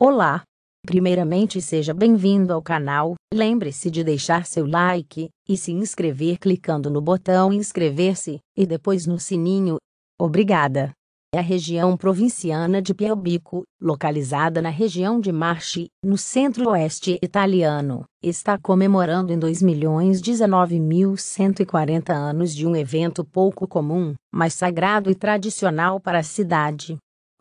Olá! Primeiramente seja bem-vindo ao canal, lembre-se de deixar seu like, e se inscrever clicando no botão inscrever-se, e depois no sininho. Obrigada! É a região provinciana de Piaubico, localizada na região de Marche, no centro-oeste italiano, está comemorando em 2.019.140 anos de um evento pouco comum, mas sagrado e tradicional para a cidade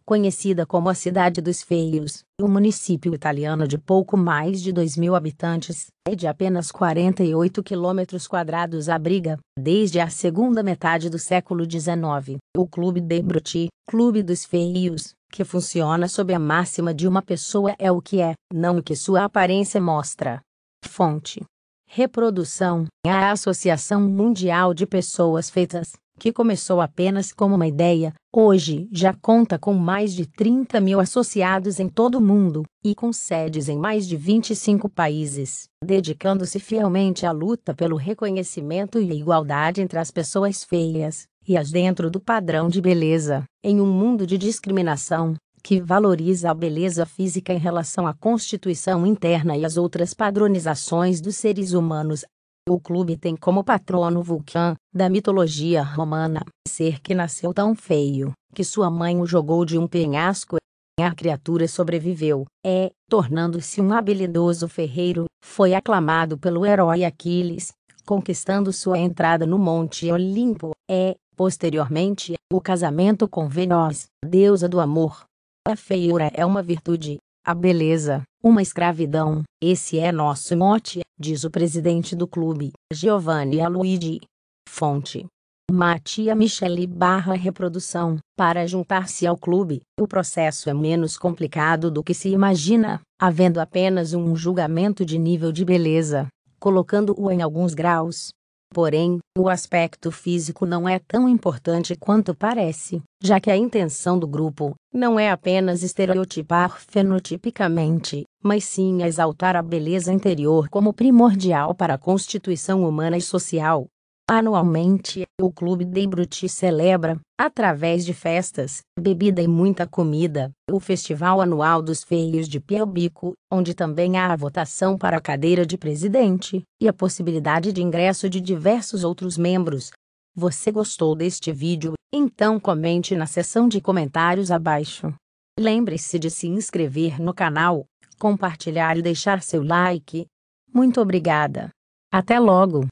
conhecida como a Cidade dos Feios, um município italiano de pouco mais de 2 mil habitantes, e é de apenas 48 quilômetros quadrados abriga, desde a segunda metade do século XIX, o Clube de Bruti, Clube dos Feios, que funciona sob a máxima de uma pessoa é o que é, não o que sua aparência mostra. Fonte Reprodução, a Associação Mundial de Pessoas Feitas, que começou apenas como uma ideia, hoje já conta com mais de 30 mil associados em todo o mundo, e com sedes em mais de 25 países, dedicando-se fielmente à luta pelo reconhecimento e igualdade entre as pessoas feias e as dentro do padrão de beleza, em um mundo de discriminação, que valoriza a beleza física em relação à constituição interna e às outras padronizações dos seres humanos, o clube tem como patrono Vulcan, da mitologia romana, ser que nasceu tão feio que sua mãe o jogou de um penhasco. A criatura sobreviveu, é, tornando-se um habilidoso ferreiro, foi aclamado pelo herói Aquiles, conquistando sua entrada no Monte Olimpo, é, posteriormente, o casamento com Venus, deusa do amor. A feiura é uma virtude, a beleza uma escravidão. Esse é nosso mote, diz o presidente do clube, Giovanni Aluigi. Fonte. Matia Michele barra reprodução. Para juntar-se ao clube, o processo é menos complicado do que se imagina, havendo apenas um julgamento de nível de beleza, colocando-o em alguns graus, Porém, o aspecto físico não é tão importante quanto parece, já que a intenção do grupo não é apenas estereotipar fenotipicamente, mas sim exaltar a beleza interior como primordial para a constituição humana e social. Anualmente, o Clube de Bruti celebra, através de festas, bebida e muita comida, o Festival Anual dos Feios de Piaubico, onde também há a votação para a cadeira de presidente e a possibilidade de ingresso de diversos outros membros. Você gostou deste vídeo? Então comente na seção de comentários abaixo. Lembre-se de se inscrever no canal, compartilhar e deixar seu like. Muito obrigada. Até logo!